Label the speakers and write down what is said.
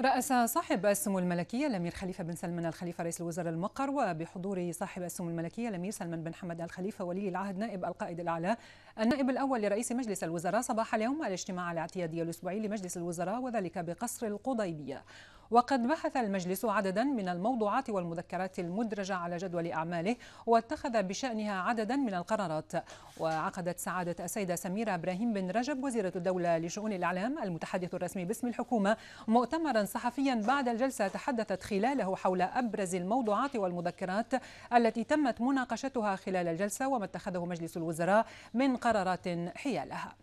Speaker 1: رأس صاحب السمو الملكية الأمير خليفة بن سلمان الخليفة رئيس الوزراء المقر وبحضور صاحب السمو الملكية الأمير سلمان بن حمد الخليفة ولي العهد نائب القائد الأعلى النائب الأول لرئيس مجلس الوزراء صباح اليوم الاجتماع الاعتيادي الأسبوعي لمجلس الوزراء وذلك بقصر القضيبية وقد بحث المجلس عددا من الموضوعات والمذكرات المدرجة على جدول أعماله واتخذ بشأنها عددا من القرارات وعقدت سعادة السيدة سميرة إبراهيم بن رجب وزيرة الدولة لشؤون الإعلام المتحدث الرسمي باسم الحكومة مؤتمرا صحفيا بعد الجلسة تحدثت خلاله حول أبرز الموضوعات والمذكرات التي تمت مناقشتها خلال الجلسة وما اتخذه مجلس الوزراء من قرارات حيالها